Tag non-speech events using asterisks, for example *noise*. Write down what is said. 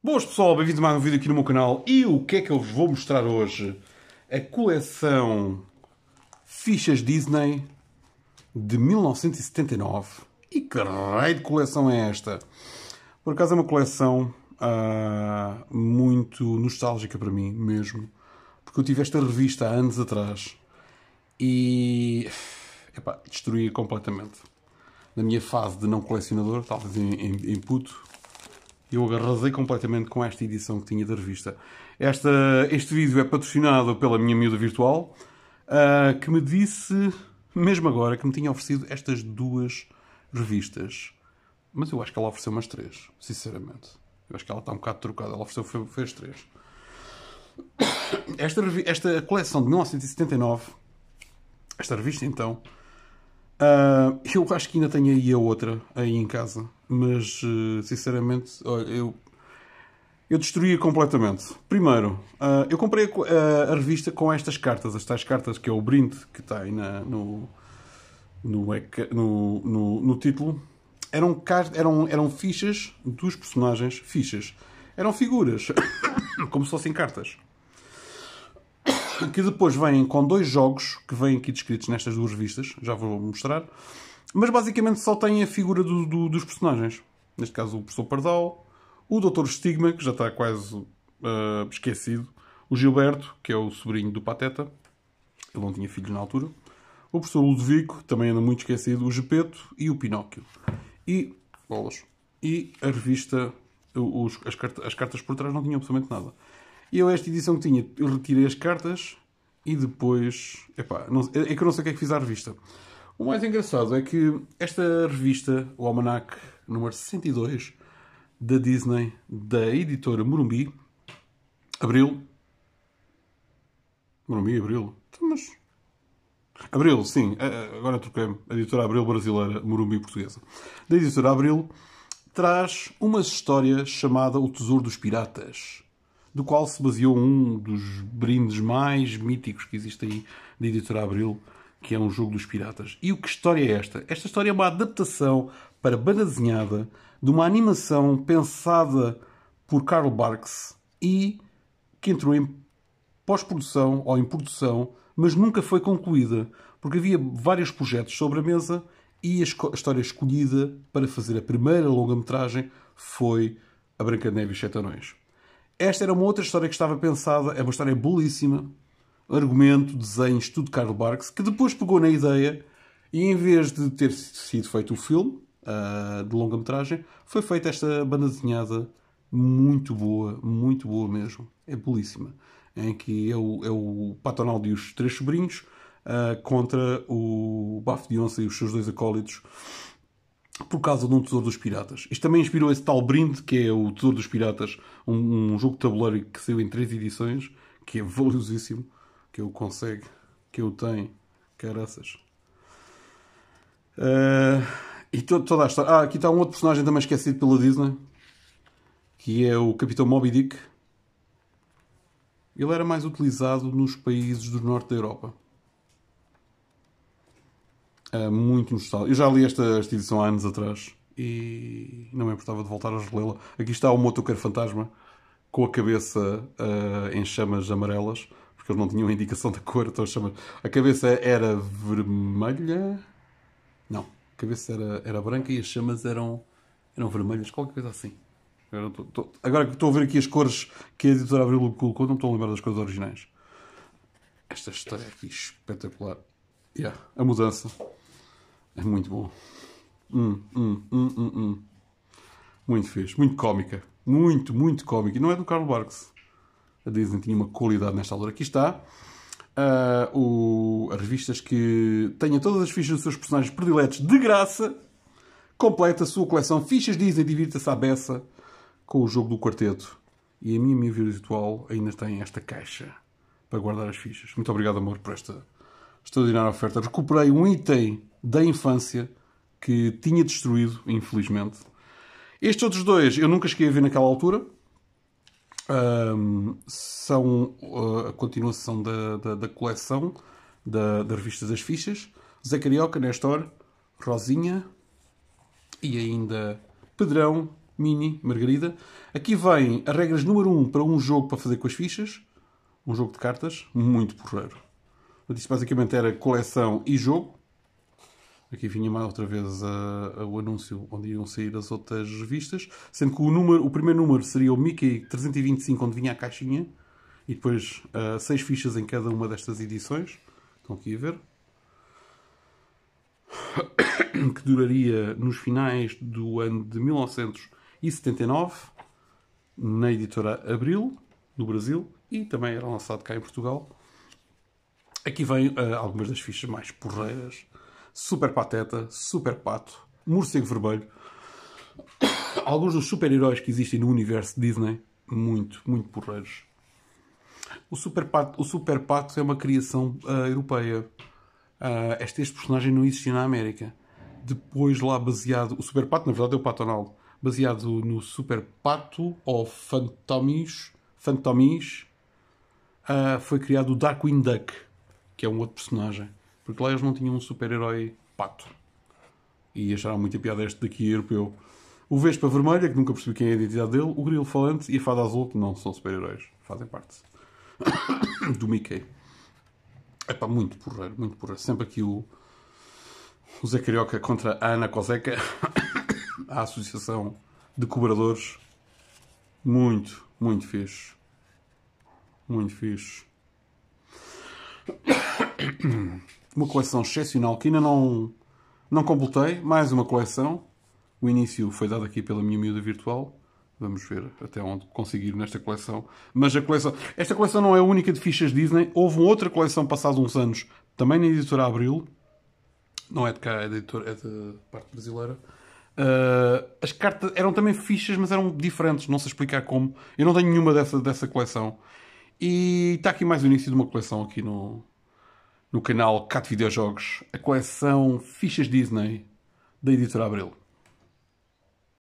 Boas pessoal, bem-vindos a mais um vídeo aqui no meu canal e o que é que eu vos vou mostrar hoje? A coleção Fichas Disney de 1979 e que raio de coleção é esta? Por acaso é uma coleção uh, muito nostálgica para mim mesmo porque eu tive esta revista há anos atrás e epá, destruí completamente na minha fase de não colecionador, talvez em, em, em puto eu arrasei completamente com esta edição que tinha da revista. Esta, este vídeo é patrocinado pela minha miúda virtual, uh, que me disse, mesmo agora, que me tinha oferecido estas duas revistas. Mas eu acho que ela ofereceu umas três, sinceramente. Eu acho que ela está um bocado trocada. Ela ofereceu, fez as três. Esta, esta coleção de 1979, esta revista então, uh, eu acho que ainda tenho aí a outra aí em casa. Mas, eh, sinceramente, olha, eu, eu destruía completamente. Primeiro, eh, eu comprei eh, a, revista com estas cartas, as tais cartas que é o brinde que está aí na, no, no, no, no, título. Eram, eram, eram fichas dos personagens, fichas. Eram figuras, *coughs* como se fossem cartas *coughs* que depois vêm com dois jogos que vêm aqui descritos nestas duas revistas, já vou mostrar, mas basicamente só tem a figura do, do, dos personagens. Neste caso, o professor Pardal, o doutor Stigma, que já está quase uh, esquecido, o Gilberto, que é o sobrinho do Pateta, ele não tinha filhos na altura, o professor Ludovico, também anda muito esquecido, o Gepeto e o Pinóquio. E, bolas, e a revista, os, as, cartas, as cartas por trás não tinham absolutamente nada. E eu, esta edição que tinha, eu retirei as cartas e depois. Epá, não, é que eu não sei o que é que fiz à revista. O mais engraçado é que esta revista, o Almanac número 62 da Disney, da editora Morumbi, Abril Morumbi, Abril então, Mas. Abril, sim, eh, eh, agora troquei. A editora Abril brasileira, Morumbi portuguesa. Da editora Abril, traz uma história chamada O Tesouro dos Piratas, do qual se baseou um dos brindes mais míticos que existe aí da editora Abril que é um jogo dos piratas. E o que história é esta? Esta história é uma adaptação para banda desenhada de uma animação pensada por Carl Barks e que entrou em pós-produção ou em produção, mas nunca foi concluída, porque havia vários projetos sobre a mesa e a história escolhida para fazer a primeira longa-metragem foi A Branca de Neve e os Sete Anões. Esta era uma outra história que estava pensada, é uma história belíssima, argumento, desenhos, tudo Karl Barks, que depois pegou na ideia e em vez de ter sido feito o filme uh, de longa-metragem, foi feita esta banda desenhada muito boa, muito boa mesmo. É belíssima. Em que é o, é o e os três sobrinhos uh, contra o Bafo de Onça e os seus dois acólitos por causa de um Tesouro dos Piratas. Isto também inspirou esse tal brinde que é o Tesouro dos Piratas, um, um jogo de tabuleiro que saiu em três edições, que é valiosíssimo que o consegue, que o tenho, caraças. É uh, eh, e to toda a história. Ah, aqui está um outro personagem também esquecido pela Disney, que é o Capitão Moby Dick. Ele era mais utilizado nos países do norte da Europa. Eh, muito nostálgico. Eu já li esta, esta edição há anos atrás e não me importava de voltar a relê-la. Aqui está o motoqueiro fantasma com a cabeça uh, em chamas amarelas porque eles não tinham indicação da cor, então chamas. A cabeça era vermelha. Não, a cabeça era, era branca e as chamas eram, eram vermelhas, qualquer coisa assim. Tô, tô... Agora que estou a ver aqui as cores que a editora Abril colocou, não estou a lembrar das cores originais. Esta história aqui é espetacular. Yeah, a mudança é muito bom. Hum hum, hum, hum, hum, muito fixe, muito cómica. Muito, muito cómica. E não é do Carlos Barks. A Disney tinha uma qualidade nesta altura. Aqui está. Uh, o, as revistas que tenha todas as fichas dos seus personagens prediletos de graça. Completa a sua coleção Fichas Disney. Divirta-se à beça com o jogo do quarteto. E a minha minha virtual ainda tem esta caixa para guardar as fichas. Muito obrigado, amor, por esta extraordinária oferta. Recuperei um item da infância que tinha destruído, infelizmente. Estes outros dois eu nunca cheguei a ver naquela altura um, são ah, a continuação da, da, da coleção da, da, revista das fichas. Zé Carioca, Nestor, Rosinha e ainda Pedrão, Mini, Margarida. Aqui vem as regras número 1 um para um jogo para fazer com as fichas. Um jogo de cartas muito porreiro. Isto basicamente era coleção e jogo. Aqui vinha mais outra vez a, a, o anúncio onde iam sair as outras revistas, sendo que o, número, o primeiro número seria o Mickey 325, onde vinha a caixinha, e depois uh, seis fichas em cada uma destas edições. Estão aqui a ver. *coughs* Que duraria nos finais do ano de 1979, na editora Abril, do Brasil, e também era lançado cá em Portugal. Aqui vem uh, algumas das fichas mais porreiras Super Pateta, Super Pato, Morcego Vermelho. Alguns dos super-heróis que existem no universo Disney, muito, muito porreiros. O Super Pato, o Super Pato é uma criação uh, europeia. Uh, este, este personagem não existia na América. Depois, lá baseado. O Super Pato, na verdade, é o Pato Donald. Baseado no Super Pato ou Fantomis. Fantomis. Uh, foi criado o Darkwing Duck, que é um outro personagem. Porque lá eles não tinham um super-herói pato. E acharam muito piada este daqui europeu. O Vespa Vermelha, que nunca percebi quem é a identidade dele, o Grilo Falante e a Fada Azul, que não são super-heróis. Fazem parte *coughs* do Mickey. É pá, muito porreiro, muito porreiro. Sempre aqui o, o Zé Carioca contra a Ana Coseca, *coughs* a Associação de Cobradores. Muito, muito fixe. Muito fixe. *coughs* uma coleção excepcional que ainda não, não completei. Mais uma coleção. O início foi dado aqui pela minha miúda virtual. Vamos ver até onde conseguir nesta coleção. Mas a coleção. Esta coleção não é a única de fichas Disney. Houve uma outra coleção passados uns anos, também na editora Abril. Não é de cá, é da, editora, é da parte brasileira. Uh, as cartas eram também fichas, mas eram diferentes, não sei explicar como. Eu não tenho nenhuma dessa, dessa coleção. E está aqui mais o início de uma coleção aqui no, no canal Cat Videojogos, a coleção Fichas Disney da editora Abril.